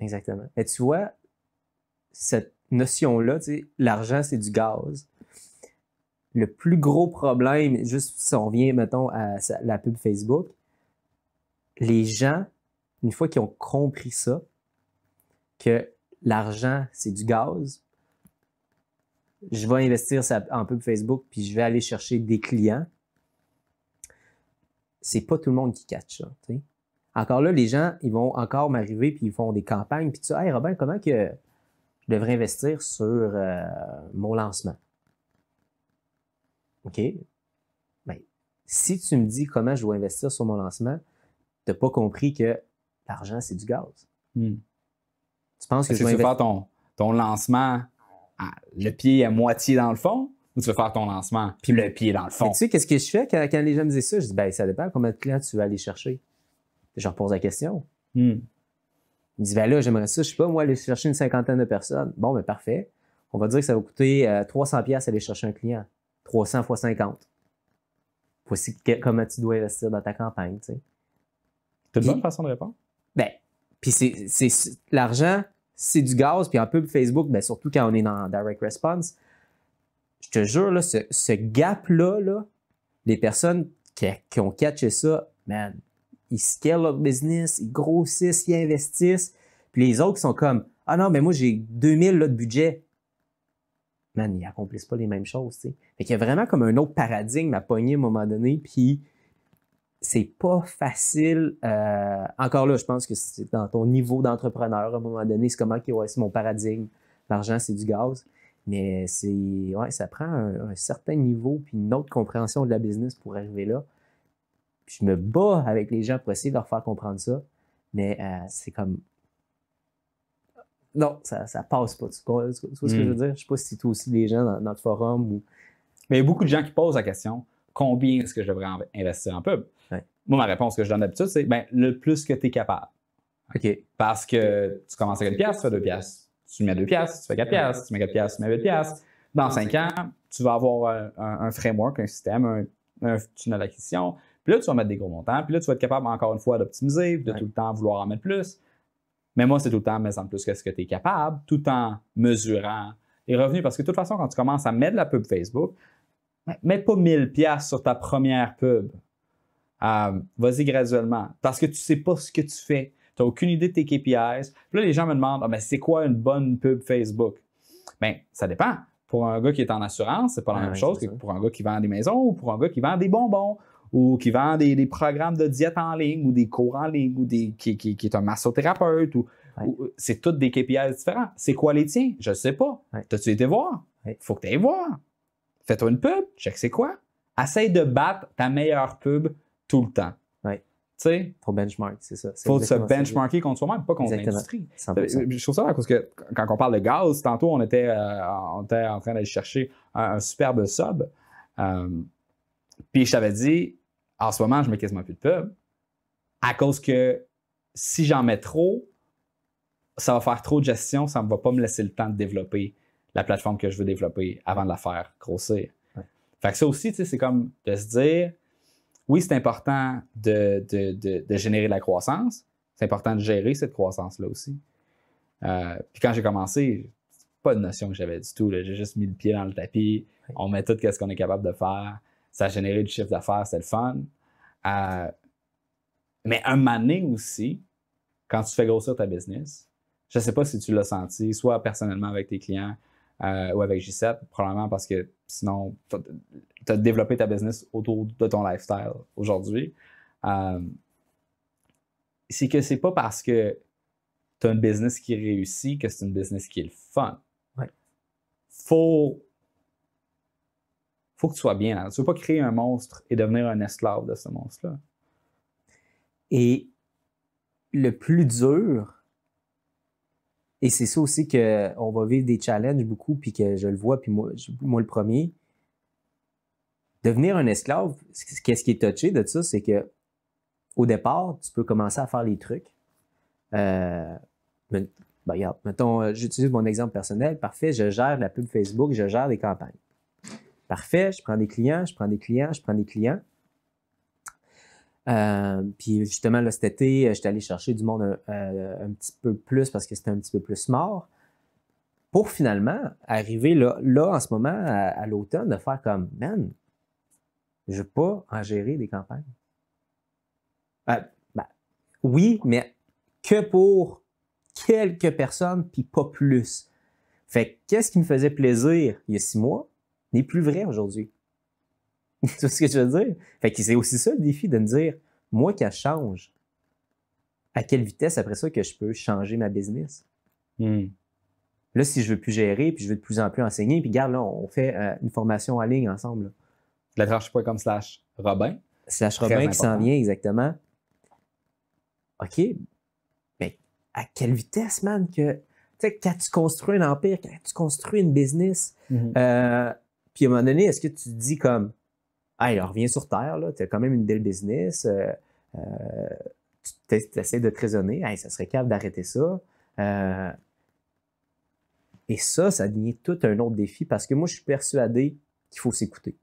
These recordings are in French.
Exactement. Mais tu vois, cette notion-là, tu sais, l'argent, c'est du gaz. Le plus gros problème, juste si on revient, mettons, à la pub Facebook, les gens, une fois qu'ils ont compris ça, que l'argent, c'est du gaz, je vais investir en pub Facebook, puis je vais aller chercher des clients. C'est pas tout le monde qui catch ça. sais. Encore là, les gens, ils vont encore m'arriver, puis ils font des campagnes, puis tu dis, hey Robin, comment que je devrais investir sur euh, mon lancement? OK? Ben, si tu me dis comment je dois investir sur mon lancement, tu n'as pas compris que l'argent, c'est du gaz. Hmm. Tu penses que je tu veux faire ton, lancement, le pied à moitié dans le fond, ou tu veux faire ton lancement, puis le pied dans le fond? tu sais, qu'est-ce que je fais quand, les gens me disent ça? Je dis, ben, ça dépend combien de clients tu vas aller chercher. Je pose la question. Hmm. Il me dit, ben là, j'aimerais ça, je sais pas, moi, aller chercher une cinquantaine de personnes. Bon, ben parfait. On va dire que ça va coûter 300 euh, pièces aller chercher un client. 300 fois 50. Voici comment tu dois investir dans ta campagne, tu sais. C'est une bonne façon de répondre. Ben, puis c'est l'argent, c'est du gaz, puis un peu Facebook, ben surtout quand on est dans direct response. Je te jure, ce, gap-là, là, les personnes qui ont catché ça, man, ils scalent leur business, ils grossissent, ils investissent. Puis les autres sont comme Ah non, mais moi j'ai 2000 là, de budget. Man, ils accomplissent pas les mêmes choses. T'sais. Fait qu'il y a vraiment comme un autre paradigme à pogner à un moment donné. Puis c'est pas facile. Euh, encore là, je pense que c'est dans ton niveau d'entrepreneur, à un moment donné, c'est comment, OK, ouais, c'est mon paradigme. L'argent, c'est du gaz. Mais c'est, ouais, ça prend un, un, certain niveau puis une autre compréhension de la business pour arriver là. Puis je me bats avec les gens pour essayer de leur faire comprendre ça. Mais euh, c'est comme. Non, ça, ça passe pas. Tu vois, ce que je veux hmm. dire? Je sais pas si tu aussi des gens dans notre forum ou. Mais il y a beaucoup de gens qui posent la question combien est-ce que je devrais investir en pub? Moi, ma réponse que je donne d'habitude, c'est ben, le plus que tu es capable. OK. Parce que tu commences avec une pièce, tu fais deux pièces. Tu mets deux pièces, tu fais quatre pièces, tu mets quatre pièces, tu mets huit pièces. Dans cinq ans, tu vas avoir euh, un, framework, un système, un, un tunnel d'acquisition, puis là, tu vas mettre des gros montants. Puis là, tu vas être capable, encore une fois, d'optimiser, de tout le temps vouloir en mettre plus. Mais moi, c'est tout le temps mettre en plus que ce que tu es capable, tout en mesurant les revenus. Parce que de toute façon, quand tu commences à mettre la pub Facebook, mets pas 1000 pièces sur ta première pub. Euh, vas-y graduellement. Parce que tu sais pas ce que tu fais. Tu n'as aucune idée de tes KPIs. Puis là, les gens me demandent ah, c'est quoi une bonne pub Facebook? Bien, ça dépend. Pour un gars qui est en assurance, c'est pas la même chose que pour un gars qui vend des maisons ou pour un gars qui vend des bonbons ou qui vend des, programmes de diète en ligne ou des cours en ligne ou des, qui, qui, qui est un massothérapeute. Ou, c'est toutes des KPIs différents. C'est quoi les tiens? Je ne sais pas. Tu T'as-tu été voir? Il faut que tu ailles voir. Fais-toi une pub, check c'est quoi. Essaye de battre ta meilleure pub tout le temps. Tu sais, faut benchmark, c'est ça. Faut se benchmarker contre soi-même, pas contre l'industrie. Euh, je trouve ça là, parce que quand on parle de gaz, tantôt on était, euh, on était en train d'aller chercher un, superbe sub. Euh, puis je t'avais dit, en ce moment, je mets quasiment plus de pub à cause que si j'en mets trop, ça va faire trop de gestion, ça ne va pas me laisser le temps de développer la plateforme que je veux développer avant de la faire grossir. Fait que ça aussi, c'est comme de se dire, oui, c'est important de, générer de la croissance, c'est important de gérer cette croissance-là aussi. Euh, puis quand j'ai commencé, pas de notion que j'avais du tout, j'ai juste mis le pied dans le tapis, on met tout ce qu'on est capable de faire ça a généré du chiffre d'affaires, c'est le fun. Euh, mais un mané aussi, quand tu fais grossir ta business, je ne sais pas si tu l'as senti, soit personnellement avec tes clients euh, ou avec G7, probablement parce que sinon, tu as développé ta business autour de ton lifestyle aujourd'hui. Euh, c'est que c'est pas parce que tu as une business qui réussit que c'est une business qui est le fun. Faut faut que tu sois bien là. Hein. Tu ne veux pas créer un monstre et devenir un esclave de ce monstre-là. Et le plus dur, et c'est ça aussi qu'on va vivre des challenges beaucoup, puis que je le vois, puis moi, le premier, devenir un esclave, qu'est-ce qui est touché de ça, c'est que au départ, tu peux commencer à faire les trucs. Euh, ben, ben, mettons, euh, j'utilise mon exemple personnel. Parfait, je gère la pub Facebook, je gère des campagnes. Parfait, je prends des clients, je prends des clients, je prends des clients. Euh, puis justement, là, cet été, euh, j'étais allé chercher du monde euh, un, petit peu plus parce que c'était un petit peu plus mort. Pour finalement arriver là, en ce moment, à, l'automne, de faire comme Man, je ne veux pas en gérer des campagnes. Ben, oui, mais que pour quelques personnes, puis pas plus. Fait qu'est-ce qui me faisait plaisir il y a six mois? n'est plus vrai aujourd'hui. tu ce que je veux dire? Fait c'est aussi ça le défi de me dire, moi qui change, à quelle vitesse après ça que je peux changer ma business? Hmm. Là, si je veux plus gérer, puis je veux de plus en plus enseigner, puis regarde, là, on fait euh, une formation en ligne ensemble. comme slash Robin. Slash Robin qui s'en vient, exactement. OK, mais à quelle vitesse, man, que... Tu sais, quand tu construis un empire, quand tu construis une business, mm-hmm. euh, puis à un moment donné, est-ce que tu te dis comme, hey, reviens sur Terre, tu as quand même une belle business, euh, euh, tu essaies de te raisonner, hey, ça serait capable d'arrêter ça. Euh, et ça, ça devient tout un autre défi parce que moi, je suis persuadé qu'il faut s'écouter.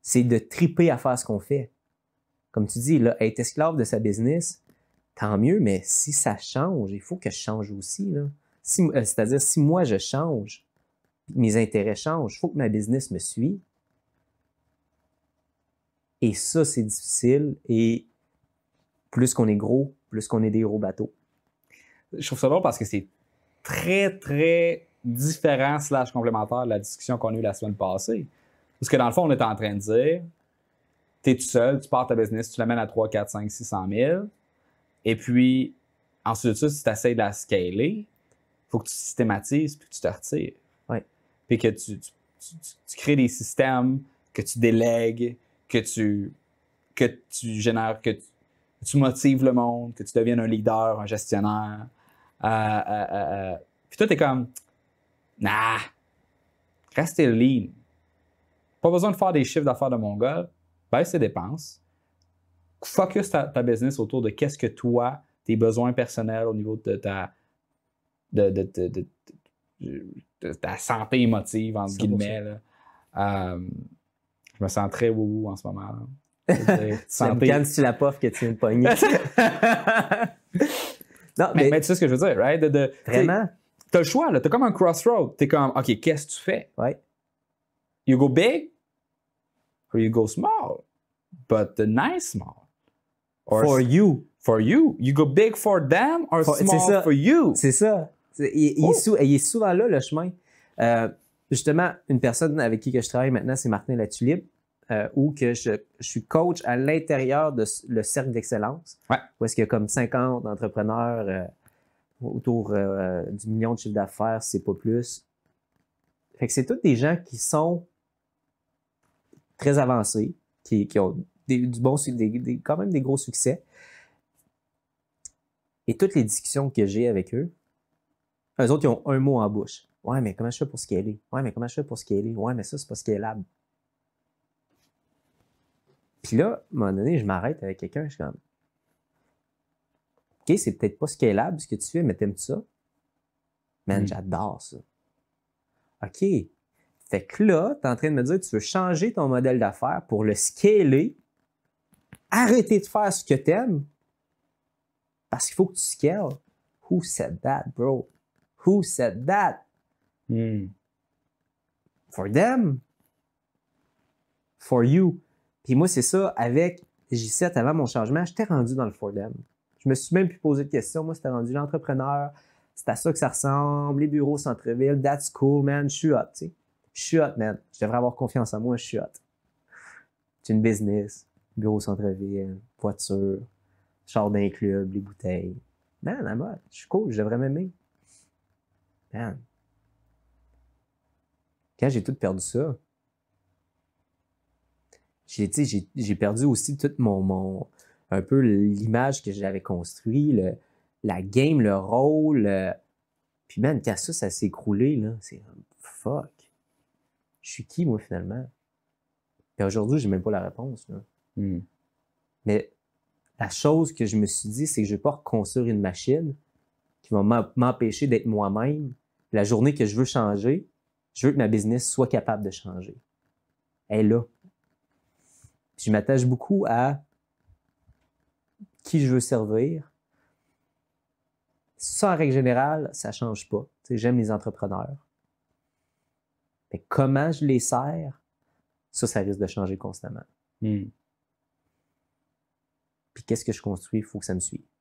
C'est de triper à faire ce qu'on fait. Comme tu dis, là, être esclave de sa business, tant mieux, mais si ça change, il faut que je change aussi. Là. C'est-à-dire, si moi je change, mes intérêts changent, il faut que ma business me suive. Et ça, c'est difficile. Et plus qu'on est gros, plus qu'on est des gros bateaux. Je trouve ça bon parce que c'est très, très différent slash complémentaire de la discussion qu'on a eue la semaine passée. Parce que dans le fond, on est en train de dire, tu es tout seul, tu pars ta business, tu l'amènes à 3, 4, 5, 600 000. Et puis, ensuite de ça, si tu essaies de la scaler, il faut que tu systématises puis que tu te retires puis que tu, crées des systèmes, que tu délègues, que tu, que tu génères, que tu, motives le monde, que tu deviennes un leader, un gestionnaire. Euh, euh, euh, puis toi, t'es comme, nah, reste lean. Pas besoin de faire des chiffres d'affaires de mon gars. Baisse tes dépenses. Focus ta, business autour de qu'est-ce que toi, tes besoins personnels au niveau de ta, de, ta santé émotive, entre guillemets. Euh, je me sens très wou en ce moment. Tu Quand tu la pof que tu me pognes. non, mais, tu sais ce que je veux dire, right? De, de, Vraiment? T'as le choix, là. T'as comme un crossroad. T'es comme, OK, qu'est-ce que tu fais? Ouais. You go big or you go small, but the nice small. for you. For you. You go big for them or small for you. C'est ça. Oh! Il, est souvent là, le chemin. Euh, justement, une personne avec qui je travaille maintenant, c'est Martin Latulippe, euh, où que je, suis coach à l'intérieur de le cercle d'excellence, où est-ce qu'il y a comme 50 entrepreneurs euh, autour euh, du million de chiffre d'affaires, c'est pas plus. c'est tous des gens qui sont très avancés, qui, ont du bon, quand même des gros succès. Et toutes les discussions que j'ai avec eux, eux autres, ils ont un mot en bouche. Ouais, mais comment je fais pour scaler? Ouais, mais comment je fais pour scaler? Ouais, mais ça, c'est pas scalable. Puis là, à un moment donné, je m'arrête avec quelqu'un, je suis comme. OK, c'est peut-être pas scalable ce que tu fais, mais t'aimes ça? Man, j'adore ça. OK. Fait que là, tu es en train de me dire que tu veux changer ton modèle d'affaires pour le scaler, arrêter de faire ce que t'aimes parce qu'il faut que tu scales. Who said that, bro? Who said that? Hmm. For them. For you. Puis moi, c'est ça, avec J7, avant mon changement, j'étais rendu dans le for them. Je me suis même plus posé de questions. Moi, c'était rendu l'entrepreneur. C'est à ça que ça ressemble. Les bureaux centre-ville. That's cool, man. Je suis hot, tu sais. Je suis hot, man. Je devrais avoir confiance en moi. Je suis hot. C'est une business. Bureau centre-ville, voiture, char d'un club, les bouteilles. Man, la mode. Je suis cool. Je devrais m'aimer man, quand j'ai tout perdu ça, j'ai, perdu aussi tout mon, un peu l'image que j'avais construite, le, la game, le rôle. Euh, puis man, quand ça, ça s'est écroulé, là, c'est fuck. Je suis qui, moi, finalement? Puis aujourd'hui, j'ai même pas la réponse. Hmm. Mais la chose que je me suis dit, c'est que je ne vais pas reconstruire une machine qui va m'empêcher d'être moi-même la journée que je veux changer, je veux que ma business soit capable de changer. Elle est là. je m'attache beaucoup à qui je veux servir. Ça, en règle générale, ça ne change pas. J'aime les entrepreneurs. Mais comment je les sers, ça, ça risque de changer constamment. Hmm. Puis qu'est-ce que je construis? Il faut que ça me suive.